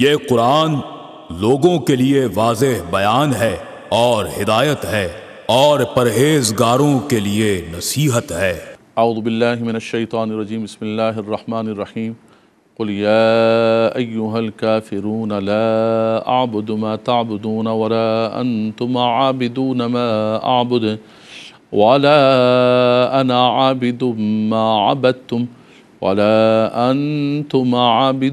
ये कुरान लोगों के लिए वाज बयान है और हिदायत है और परहेजगारों के लिए नसीहत है अउदबिल्लिमिनशैतरजीम बसमीम कुलियाल काफिरून आबुदमा ताबुदून वरा तुम आबिदून आबुद वाला आबिदुम आबद तुम عابدون तुम أعبد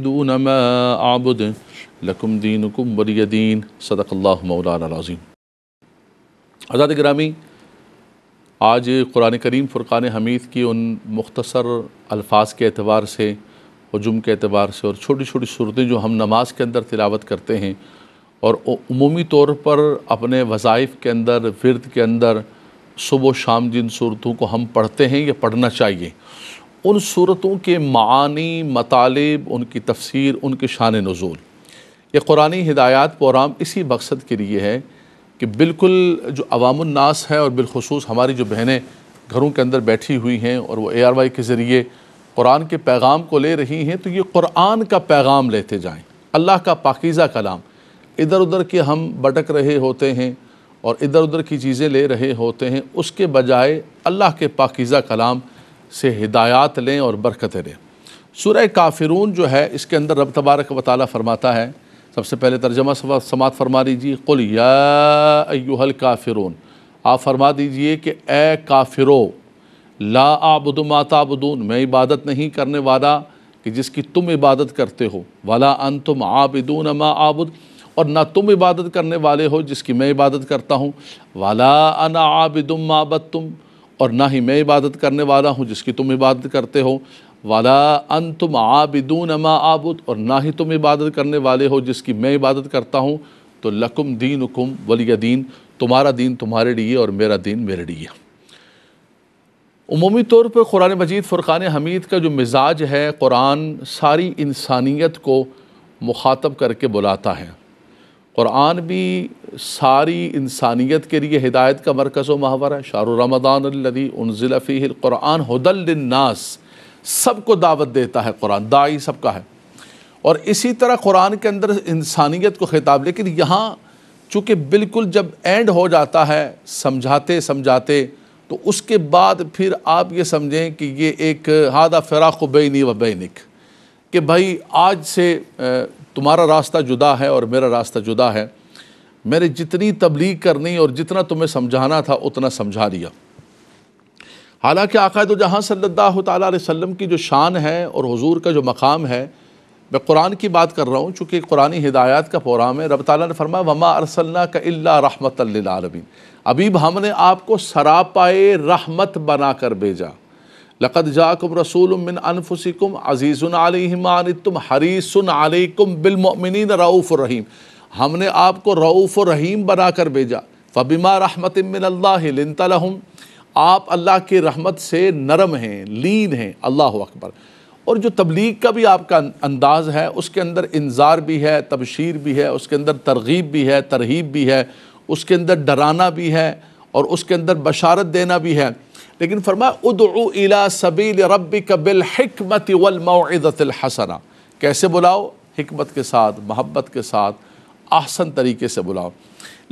لكم आबुद ولي دين صدق दीन مولانا العظيم आज़ाद ग्रामी आज कुरान करीम फ़ुरक़ान हमीद की उन मुख्तसर अल्फाज के अतबार से हजुम के अतबार से और छोटी छोटी सूरतें जो हम नमाज के अंदर तिलावत करते हैं और उमूमी तौर पर अपने वज़ाइफ़ के अंदर फिरद के अंदर सुबह शाम जिन सूरतों को हम पढ़ते हैं या पढ़ना चाहिए उन सूरतों के मानी मतालब उनकी तफसीर उनके शान नज़ूल ये कुरानी हिदायत प्रोग्राम इसी मकसद के लिए है कि बिल्कुल जो अवामनास है और बिलखसूस हमारी जो बहनें घरों के अंदर बैठी हुई हैं और वो ए आर वाई के ज़रिए कुरान के पैगाम को ले रही हैं तो ये कुरान का पैगाम लेते जाएँ अल्लाह का पाकिज़ा कलाम इधर उधर के हम भटक रहे होते हैं और इधर उधर की चीज़ें ले रहे होते हैं उसके बजाय अल्लाह के पाकिज़ा कलाम से हिदायत लें और बरकतें लें सूर्य काफिरून जो है इसके अंदर रब तबारक वाली फरमाता है सबसे पहले तर्जमा समात फरमा दीजिए कुल याल काफिरून आप फरमा दीजिए कि ए काफिरो ला आबुद माताबुदून मैं इबादत नहीं करने वाला कि जिसकी तुम इबादत करते हो वाला अन तुम आबिदून मा आबुद और ना तुम इबादत करने वाले हो जिसकी मैं इबादत करता हूँ वाला अन आबिदुम माबद तुम और ना ही मैं इबादत करने वाला हूँ जिसकी तुम इबादत करते हो वाला अन तुम आबिदू नमा आबुद और ना ही तुम इबादत करने वाले हो जिसकी मैं इबादत करता हूँ तो लकुम दीन हुकुम वलिया दीन तुम्हारा दीन तुम्हारे लिए और मेरा दीन मेरे लिए उमूमी तौर पर कुरान मजीद फ़ुरक़ान हमीद का जो मिजाज है कुरान सारी इंसानियत को मुखातब करके बुलाता है क़ुरान भी सारी इंसानियत के लिए हिदायत का मरकज़ व महावर है शाह रमदान लदी उनज़िलफ़ीक़ुरान हदलनास सब को दावत देता है कुरान दाई सबका है और इसी तरह कुरान के अंदर इंसानियत को खिताब लेकिन यहाँ चूँकि बिल्कुल जब एंड हो जाता है समझाते समझाते तो उसके बाद फिर आप ये समझें कि ये एक हादा फ़िराक़ बैनी व बैनिक कि भाई आज से तुम्हारा रास्ता जुदा है और मेरा रास्ता जुदा है मैंने जितनी तबलीग करनी और जितना तुम्हें समझाना था उतना समझा दिया हालांकि आकायद जहाँ सल्ला तसम की जो शान है और हजूर का जो मकाम है मैं कुरान की बात कर रहा हूँ चूँकि कुरानी हिदायत का प्रोग्राम है रब ताला ने फरमाया वमा अरसल्ला का अल्ला रहमत आलमीन अबीब हमने आपको सरापाए रहमत बना कर भेजा लक़द जाकुम रसूल मिन अनफुसिकुम अज़ीज़ुन आलिमानतम हरीसन आलिकुम बिलमिन रऊफ़ रहीम हमने आपको रऊफ़ रहीम बना कर भेजा फ़बीमा रहमत आप अल्लाह की रहमत से नरम हैं लीन हैं अल्लाह अकबर और जो तबलीग का भी आपका अंदाज़ है उसके अंदर इंजार भी है तबशीर भी है उसके अंदर तरगीब भी है तरहीब भी है उसके अंदर डराना भी है और उसके अंदर बशारत देना भी है लेकिन फरमा उदू इला सबील रबी कबिल हमत वलमत हसना कैसे बुलाओ हमत के साथ मोहब्बत के साथ आसन तरीके से बुलाओ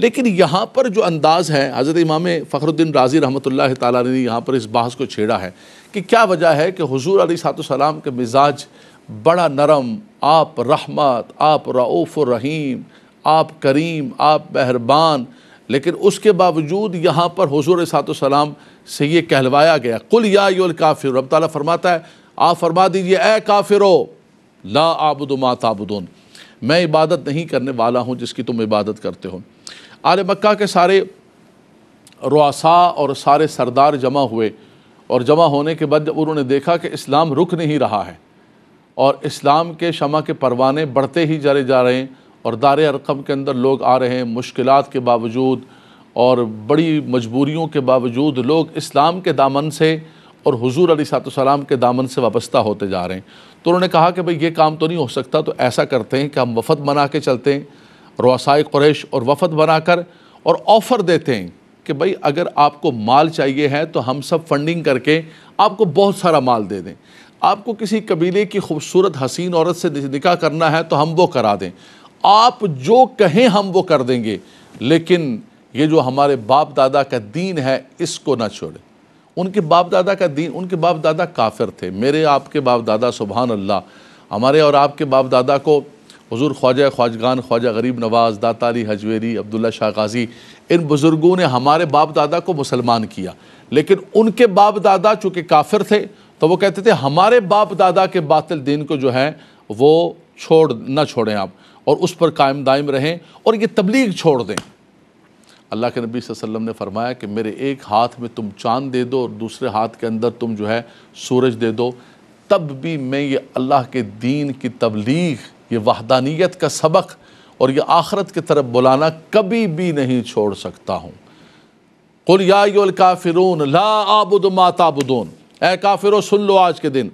लेकिन यहाँ पर जो अंदाज़ है हज़रत इमाम फ़खरुद्दीन राजी रहमत ला ने यहाँ पर इस बहस को छेड़ा है कि क्या वजह है कि हजूर अली सलाम के मिजाज बड़ा नरम आप रहमत आप रऊफ़ रहीम आप करीम आप मेहरबान लेकिन उसके बावजूद यहाँ पर हजूर सलाम से ये कहलवाया गया कुल या काफिर रब ताला फरमाता है आप फरमा दीजिए ए काफिर ला आबुद मा मैं इबादत नहीं करने वाला हूँ जिसकी तुम इबादत करते हो आल मक्का के सारे रुआसा और सारे सरदार जमा हुए और जमा होने के बाद जब उन्होंने देखा कि इस्लाम रुक नहीं रहा है और इस्लाम के शमा के परवाने बढ़ते ही जाए जा रहे हैं और दार अरकम के अंदर लोग आ रहे हैं मुश्किल के बावजूद और बड़ी मजबूरियों के बावजूद लोग इस्लाम के दामन से और हुजूर अली सलाम के दामन से वाबस्ता होते जा रहे हैं तो उन्होंने कहा कि भाई ये काम तो नहीं हो सकता तो ऐसा करते हैं कि हम वफद बना के चलते हैं रसाई क्रैश और वफद बनाकर और ऑफ़र देते हैं कि भाई अगर आपको माल चाहिए है तो हम सब फंडिंग करके आपको बहुत सारा माल दे दें आपको किसी कबीले की खूबसूरत हसीन औरत से निकाह करना है तो हम वो करा दें आप जो कहें हम वो कर देंगे लेकिन ये जो हमारे बाप दादा का दीन है इसको ना छोड़े उनके बाप दादा का दीन उनके बाप दादा काफिर थे मेरे आपके बाप दादा सुबहान अल्लाह हमारे और आपके बाप दादा को हजूर ख्वाजा ख्वाजगान ख्वाजा गरीब नवाज दातारी हजवेरी अब्दुल्ला शाह गाजी इन बुज़ुर्गों ने हमारे बाप दादा को मुसलमान किया लेकिन उनके बाप दादा चूँकि काफिर थे तो वो कहते थे हमारे बाप दादा के बातिल दीन को जो है वो छोड़ ना छोड़ें आप और उस पर कायम दायम रहें और ये तबलीग छोड़ दें अल्लाह के नबी वसल्लम ने फरमाया कि मेरे एक हाथ में तुम चांद दे दो और दूसरे हाथ के अंदर तुम जो है सूरज दे दो तब भी मैं ये अल्लाह के दीन की तबलीग ये वहदानियत का सबक और ये आखरत की तरफ बुलाना कभी भी नहीं छोड़ सकता हूँ कुल काफिरून ला आबुद मा ए काफिर सुन लो आज के दिन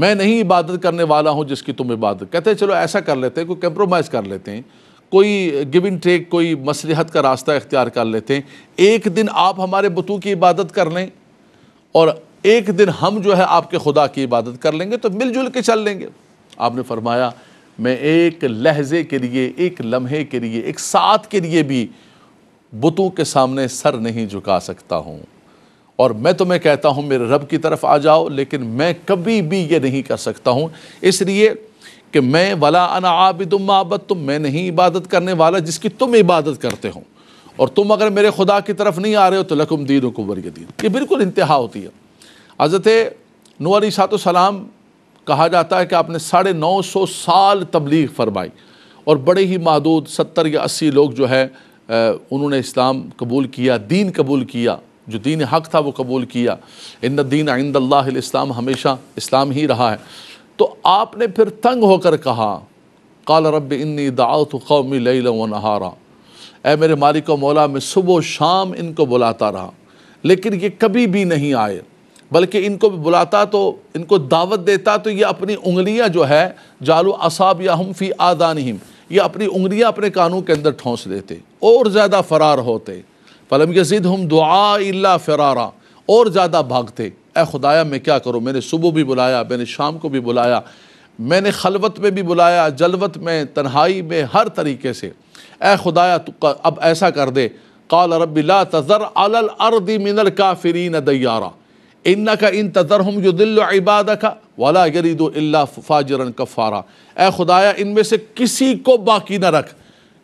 मैं नहीं इबादत करने वाला हूँ जिसकी तुम इबादत कहते हैं चलो ऐसा कर लेते हैं कोई कंप्रोमाइज़ कर लेते हैं कोई गिव इन टेक कोई मसलहत का रास्ता इख्तियार कर लेते हैं एक दिन आप हमारे बतू की इबादत कर लें और एक दिन हम जो है आपके खुदा की इबादत कर लेंगे तो मिलजुल के चल लेंगे आपने फरमाया मैं एक लहजे के लिए एक लम्हे के लिए एक साथ के लिए भी बुतों के सामने सर नहीं झुका सकता हूँ और मैं तो मैं कहता हूँ मेरे रब की तरफ आ जाओ लेकिन मैं कभी भी ये नहीं कर सकता हूँ इसलिए कि मैं वला अना आबिदुम आबद तुम मैं नहीं इबादत करने वाला जिसकी तुम इबादत करते हो और तुम अगर मेरे खुदा की तरफ नहीं आ रहे हो तो लकुम दीन को वरी दीन ये बिल्कुल इंतहा होती है हज़रत नूर सलाम कहा जाता है कि आपने साढ़े नौ सौ साल तबलीग फरमाई और बड़े ही महदूद सत्तर या अस्सी लोग जो है उन्होंने इस्लाम कबूल किया दीन कबूल किया जो दीन हक था वो कबूल किया इन दीन आइंद इस्लाम हमेशा इस्लाम ही रहा है तो आपने फिर तंग होकर कहा काल रब इन्नी दावत कौमी लई लो नहारा ए मेरे मालिक मौला मैं सुबह शाम इनको बुलाता रहा लेकिन ये कभी भी नहीं आए बल्कि इनको बुलाता तो इनको दावत देता तो ये अपनी उंगलियां जो है जालू असाब या हम फी आदान हिम ये अपनी उंगलियां अपने कानों के अंदर ठोंस देते और ज़्यादा फ़रार होते फलम यजिद हम दुआ इल्ला फ़रारा और ज़्यादा भागते ए खुदाया मैं क्या करूँ मैंने सुबह भी बुलाया मैंने शाम को भी बुलाया मैंने खलवत में भी बुलाया जलवत में तन्हाई में हर तरीके से ए खुदाया तू अब ऐसा कर दे काल रबिल्ला तजर अलल मिनल काफरीन दयारा इन्ना का इन तजर हम युदिल इबाद का वाला गरीद फाजरन कफ़ारा ए खुदाया इनमें से किसी को बाकी न रख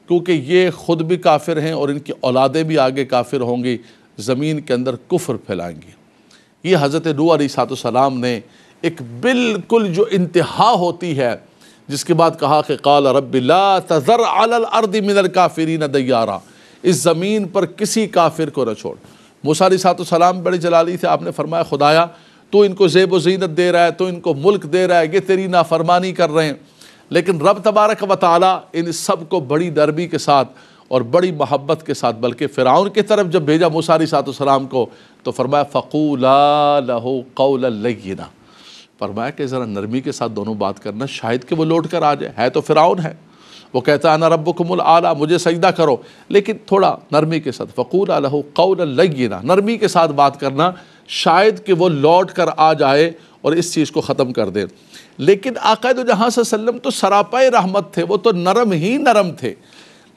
क्योंकि ये ख़ुद भी काफिर हैं और इनकी औलादें भी आगे काफिर होंगी ज़मीन के अंदर कुफर फैलाएंगी ये हज़रत नू सलाम ने एक बिल्कुल जो इंतहा होती है जिसके बाद कहा कि कल रबिल्ला तज़र अलर्द मिनल न दयारा इस ज़मीन पर किसी काफिर को न छोड़ मूसा सलाम बड़े जलाली थे आपने फरमाया खुदाया तो इनको जेब वजीनत दे रहा है तो इनको मुल्क दे रहा है ये तेरी नाफरमानी कर रहे हैं लेकिन रब तबारक वाली इन सब को बड़ी दरबी के साथ और बड़ी मोहब्बत के साथ बल्कि फ़िरौन की तरफ जब भेजा मुसारी सातम को तो फरमाया फ़कूला लहो कौलना फरमाया कि ज़रा नरमी के साथ दोनों बात करना शायद कि वो लौट कर आ जाए है तो फ़िरौन है वो कहता है ना रब आला मुझे सजदा करो लेकिन थोड़ा नरमी के साथ फ़कूला लहो कौलना नरमी के साथ बात करना शायद कि वो लौट कर आ जाए और इस चीज़ को ख़त्म कर दे लेकिन आकायद जहाँ सल्लम तो सरापा रहमत थे वो तो नरम ही नरम थे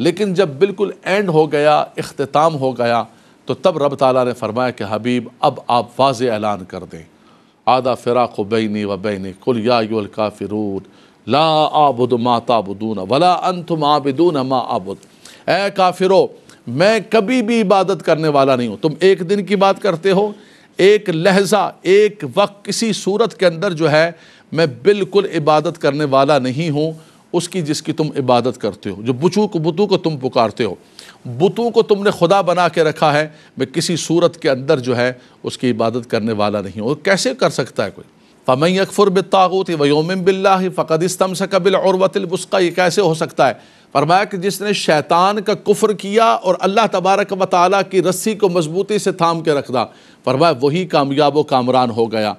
लेकिन जब बिल्कुल एंड हो गया अख्ताम हो गया तो तब रब ताला ने फरमाया कि हबीब अब आप वाज ऐलान कर दें आदा फ़िराक बैनी व बैनी कुल याका फ़िरून ला आबुद मा ताबुदून वला अंतुम आबिदून मा आबुद ए काफिरो मैं कभी भी इबादत करने वाला नहीं हूँ तुम एक दिन की बात करते हो एक लहजा एक वक्त किसी सूरत के अंदर जो है मैं बिल्कुल इबादत करने वाला नहीं हूँ उसकी जिसकी तुम इबादत करते हो जो बुचू को बुतू को तुम पुकारते हो बुतू को तुमने खुदा बना के रखा है मैं किसी सूरत के अंदर जो है उसकी इबादत करने वाला नहीं हूँ कैसे कर सकता है कोई फ़मई अकफर बितागूत वयोम बिल्ला फ़कद इस्तम से कबिल सकबिल औरवतलबुस्का ये कैसे हो सकता है फरमाया कि जिसने शैतान का कुफ्र किया और अल्लाह तबारक व ताली की रस्सी को मजबूती से थाम के रख दा फरमाया वही कामयाब व कामरान हो गया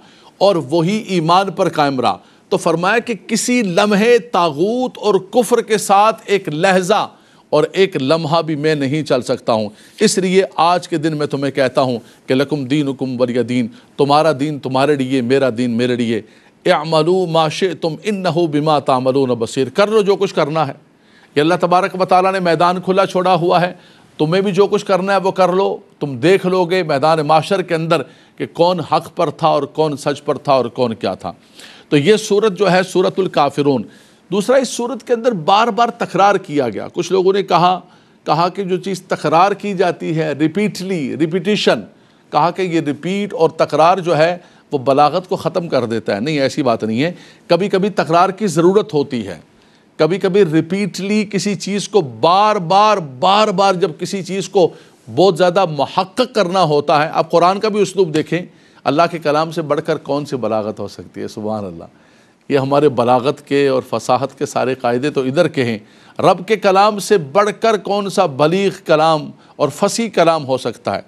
और वही ईमान पर कायम रहा तो फरमाया कि किसी लम्हे तागूत और कुफर के साथ एक लहजा और एक लम्हा भी मैं नहीं चल सकता हूँ इसलिए आज के दिन मैं तुम्हें कहता हूँ कि लकुम दीन हुकुम वरिया दीन तुम्हारा दीन तुम्हारे लिए मेरा दीन मेरे लिए अमलू माशे तुम इन हो बिमा तामलो न बसीर कर लो जो कुछ करना है ये अल्लाह तबारक वाली ने मैदान खुला छोड़ा हुआ है तुम्हें भी जो कुछ करना है वो कर लो तुम देख लोगे मैदान माशर के अंदर कि कौन हक पर था और कौन सच पर था और कौन क्या था तो ये सूरत जो है सूरतुल काफिरून दूसरा इस सूरत के अंदर बार बार तकरार किया गया कुछ लोगों ने कहा कहा कि जो चीज़ तकरार की जाती है रिपीटली रिपीटिशन कहा कि ये रिपीट और तकरार जो है वो बलागत को ख़त्म कर देता है नहीं ऐसी बात नहीं है कभी कभी तकरार की ज़रूरत होती है कभी कभी रिपीटली किसी चीज़ को बार बार बार बार जब किसी चीज़ को बहुत ज़्यादा महक्क करना होता है आप कुरान का भी उसलूब देखें अल्लाह के कलाम से बढ़कर कौन सी बलागत हो सकती है सुबह अल्लाह ये हमारे बलागत के और फसाहत के सारे कायदे तो इधर के हैं रब के कलाम से बढ़कर कौन सा बलीग कलाम और फसी कलाम हो सकता है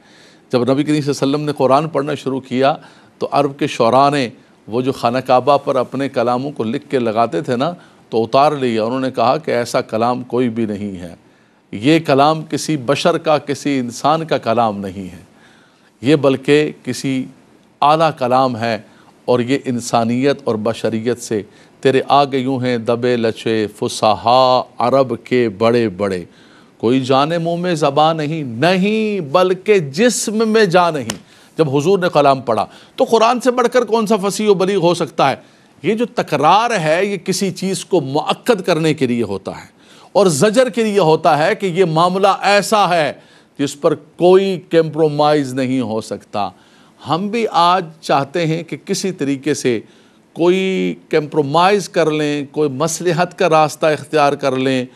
जब नबी करीम वसल्लम ने कुरान पढ़ना शुरू किया तो अरब के शरा ने वो जो खाना काबा पर अपने कलामों को लिख के लगाते थे ना तो उतार लिया उन्होंने कहा कि ऐसा कलाम कोई भी नहीं है ये कलाम किसी बशर का किसी इंसान का कलाम नहीं है ये बल्कि किसी आला कलाम है और ये इंसानियत और बशरीत से तेरे आगे यूँ हैं दबे लचे फुसाहा अरब के बड़े बड़े कोई जाने मुँह में ज़बा नहीं नहीं बल्कि जिसम में जा नहीं जब हुजूर ने कलाम पढ़ा तो कुरान से बढ़कर कौन सा फसी व बलीग हो सकता है ये जो तकरार है ये किसी चीज़ को मक्द करने के लिए होता है और जजर के लिए होता है कि ये मामला ऐसा है जिस पर कोई कंप्रोमाइज़ नहीं हो सकता हम भी आज चाहते हैं कि किसी तरीके से कोई कंप्रोमाइज़ कर लें कोई मसलहत का रास्ता इख्तियार कर लें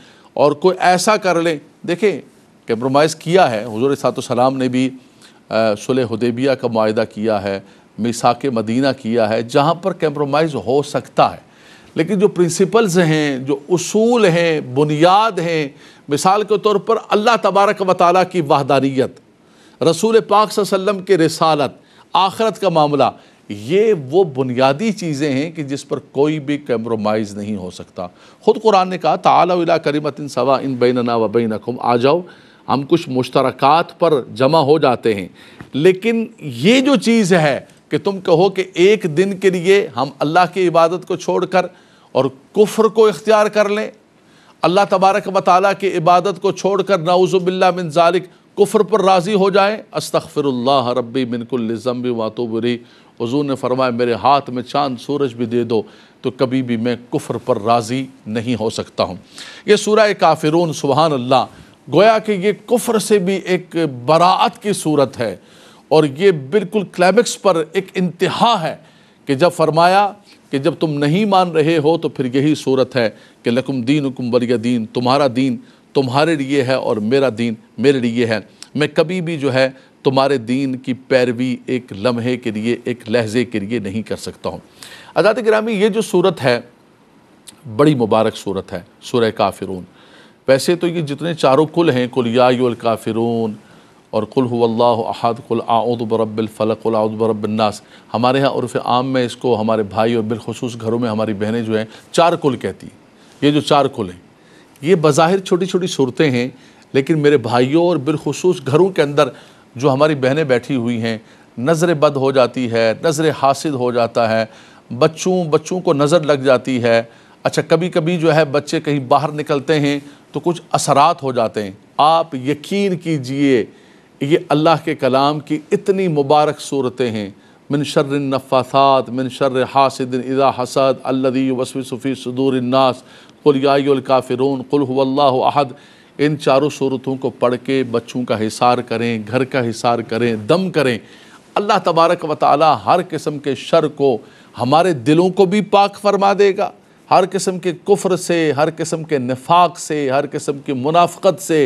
और कोई ऐसा कर लें देखें कंप्रोमाइज़ किया है हजूर सलाम ने भी सुलह हदेबिया का माहा किया है मिसाक मदीना किया है जहाँ पर कंप्रोमाइज़ हो सकता है लेकिन जो प्रिंसिपल्स हैं जो असूल हैं बुनियाद हैं मिसाल के तौर पर अल्लाह तबारक व ताली की वाहदारीत रसूल पाक वसम के रसालत आखरत का मामला ये वो बुनियादी चीज़ें हैं कि जिस पर कोई भी कम्प्रोमाइज़ नहीं हो सकता ख़ुद कुरान ने कहा तला करीमत इन सवा इन बैनना व बैन आ जाओ हम कुछ मुश्तरक पर जमा हो जाते हैं लेकिन ये जो चीज़ है कि तुम कहो कि एक दिन के लिए हम अल्लाह की इबादत को छोड़ कर और कुफ्र को इख्तियार कर लें अल्लाह तबारक वाली की इबादत को छोड़ कर नाउज़बिल्ला मिन जालिक कुफर पर राज़ी हो जाए अस्तफ़िरल्ला रबी बिनकुल्ज़म्बी बुरी हज़ू ने फरमाया मेरे हाथ में चांद सूरज भी दे दो तो कभी भी मैं कुफर पर राज़ी नहीं हो सकता हूँ ये सूर काफिरून सुबहान अल्लाह गोया कि ये कुफर से भी एक बरात की सूरत है और ये बिल्कुल क्लाइमेक्स पर एक इंतहा है कि जब फरमाया कि जब तुम नहीं मान रहे हो तो फिर यही सूरत है कि लकुम दीन हुकुम बरिया दीन तुम्हारा दीन तुम्हारे लिए है और मेरा दीन मेरे लिए है मैं कभी भी जो है तुम्हारे दीन की पैरवी एक लम्हे के लिए एक लहजे के लिए नहीं कर सकता हूँ आज़ाद ग्रामी ये जो सूरत है बड़ी मुबारक सूरत है सुर काफिरून वैसे तो ये जितने चारों कुल हैं कुल यायुल और कुल अहद कुल आउद बरबिल आउद बरबन्नास हमारे यहाँ उर्फ़ आम में इसको हमारे भाई और बिलखसूस घरों में हमारी बहनें जो हैं चार कुल कहती हैं ये जो चार कुल हैं ये बाहिर छोटी छोटी सूरतें हैं लेकिन मेरे भाइयों और बिलखसूस घरों के अंदर जो हमारी बहनें बैठी हुई हैं नज़र बद हो जाती है नज़र हासिल हो जाता है बच्चों बच्चों को नज़र लग जाती है अच्छा कभी कभी जो है बच्चे कहीं बाहर निकलते हैं तो कुछ असरात हो जाते हैं आप यकीन कीजिए ये अल्लाह के कलाम की इतनी मुबारक सूरतें हैं मिन शर्र नफ़ात मिन शर हासद इज़ा हसद अल्लदी वसफ़ी सदूरन्नास कुलियाफ़िरून अहद इन चारों सूरतों को पढ़ के बच्चों का हिसार करें घर का हिसार करें दम करें अल्लाह तबारक व ताली हर किस्म के शर को हमारे दिलों को भी पाक फरमा देगा हर किस्म के कुफ्र से हर किस्म के नफाक से हर किस्म की मुनाफ़त से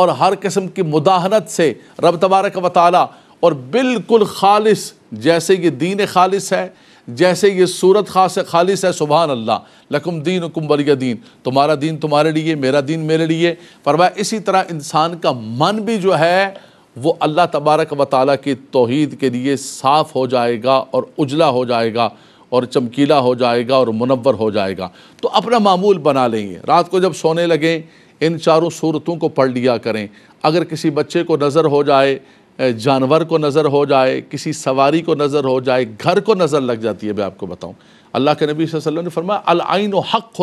और हर किस्म की मुदाहनत से रब तबारक व ताली और बिल्कुल खालस जैसे ये दीन खालिश है जैसे ये सूरत खास खालिश है सुबह अल्लाह लकुम दीन हुकुम दीन तुम्हारा दीन तुम्हारे लिए मेरा दीन मेरे लिए वह इसी तरह इंसान का मन भी जो है वो अल्लाह तबारक व ताली की तोहद के लिए साफ़ हो जाएगा और उजला हो जाएगा और चमकीला हो जाएगा और मुनवर हो जाएगा तो अपना मामूल बना लेंगे रात को जब सोने लगें इन चारों सूरतों को पढ़ लिया करें अगर किसी बच्चे को नज़र हो जाए जानवर को नज़र हो जाए किसी सवारी को नज़र हो जाए घर को नज़र लग जाती है मैं आपको बताऊँ अल्लाह के नबी वसल्लम ने फरमाया अलआन हक़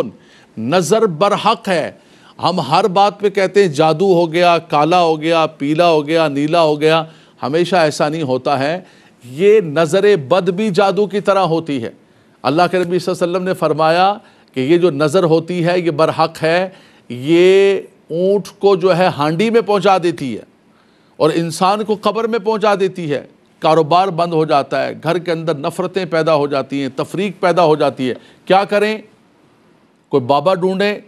नज़र बरहक है हम हर बात पे कहते हैं जादू हो गया काला हो गया पीला हो गया नीला हो गया हमेशा ऐसा नहीं होता है ये नज़र बद भी जादू की तरह होती है अल्लाह के नबी वसल्लम ने फरमाया कि ये जो नज़र होती है ये बरहक है ये ऊँट को जो है हांडी में पहुँचा देती है और इंसान को कब्र में पहुंचा देती है कारोबार बंद हो जाता है घर के अंदर नफ़रतें पैदा हो जाती हैं तफरीक पैदा हो जाती है क्या करें कोई बाबा ढूंढें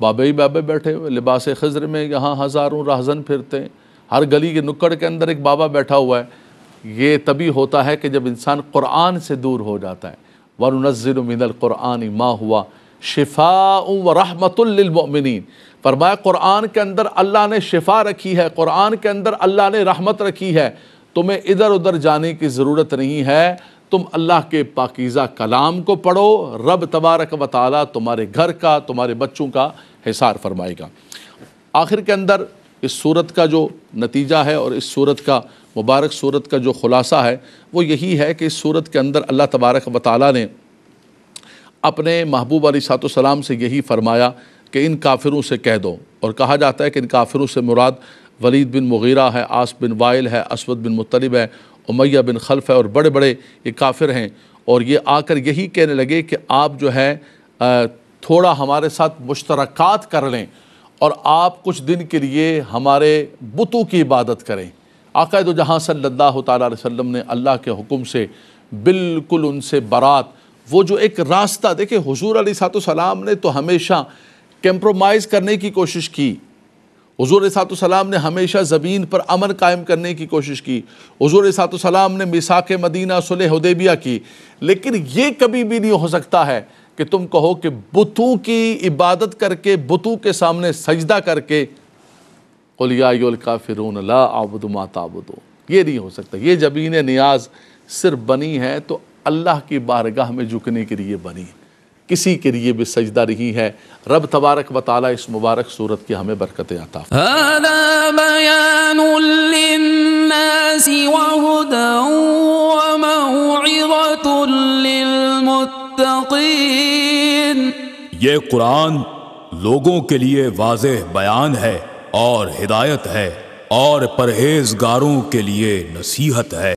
बाबे ही बाबे बैठे हुए लिबास खजर में यहाँ हज़ारों राहजन फिरते हैं हर गली के नुक्कड़ के अंदर एक बाबा बैठा हुआ है ये तभी होता है कि जब इंसान क़ुरान से दूर हो जाता है वनुनज़िल मिनल कुरआन माँ हुआ शिफा व रहमतुल्लिन फरमाया क़ुरान के अंदर अल्लाह ने शिफा रखी है क़ुरान के अंदर अल्लाह ने रहमत रखी है तुम्हें इधर उधर जाने की ज़रूरत नहीं है तुम अल्लाह के पाकिज़ा कलाम को पढ़ो रब तबारक व ताली तुम्हारे घर का तुम्हारे बच्चों का हिसार फरमाएगा आखिर के अंदर इस सूरत का जो नतीजा है और इस सूरत का मुबारक सूरत का जो ख़ुलासा है वो यही है कि इस सूरत के अंदर अल्लाह तबारक व ताली ने अपने महबूब अली सलाम से यही फरमाया कि इन काफिरों से कह दो और कहा जाता है कि इन काफिरों से मुराद वलीद बिन मुगीरा है आस बिन वाइल है असवद बिन मुतलब है उमैया बिन खल्फ है और बड़े बड़े ये काफिर हैं और ये आकर यही कहने लगे कि आप जो है थोड़ा हमारे साथ मुश्तरक़ात कर लें और आप कुछ दिन के लिए हमारे बुतों की इबादत करें आकायद जहाँ सल्ला तसम ने अल्लाह के हुक्म से बिल्कुल उनसे बरात वो जो एक रास्ता देखिए हजूर सलाम ने तो हमेशा कंप्रोमाइज़ करने की कोशिश की हजूर सलाम ने हमेशा ज़मीन पर अमन कायम करने की कोशिश की हजूर सलाम ने मिसाक मदीना सुलह हदेबिया की लेकिन ये कभी भी नहीं हो सकता है कि तुम कहो कि बुतों की इबादत करके बुतों के सामने सजदा करके उलिया फिर आबुद माताबुदो ये नहीं हो सकता ये ज़मीन नियाज सिर्फ बनी है तो अल्लाह की बारगाह में झुकने के लिए बनी है किसी के लिए भी सजदा नहीं है रब तबारक बताला इस मुबारक सूरत की हमें बरकतें आता ये कुरान लोगों के लिए वाज बयान है और हिदायत है और परहेजगारों के लिए नसीहत है